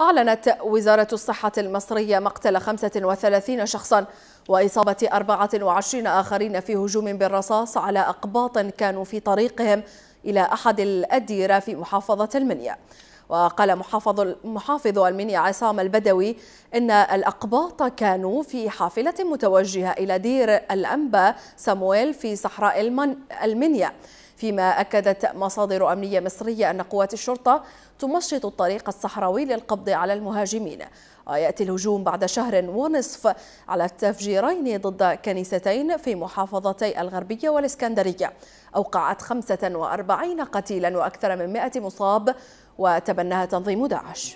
أعلنت وزارة الصحة المصرية مقتل 35 شخصا وإصابة 24 آخرين في هجوم بالرصاص على أقباط كانوا في طريقهم إلى أحد الأديرة في محافظة المنيا وقال محافظ محافظ المنيا عصام البدوي ان الاقباط كانوا في حافله متوجهه الى دير الانبا سامويل في صحراء المنيا فيما أكدت مصادر أمنية مصرية أن قوات الشرطة تمشط الطريق الصحراوي للقبض على المهاجمين ويأتي الهجوم بعد شهر ونصف على التفجيرين ضد كنيستين في محافظتي الغربية والإسكندرية أوقعت 45 قتيلا وأكثر من 100 مصاب وتبناها تنظيم داعش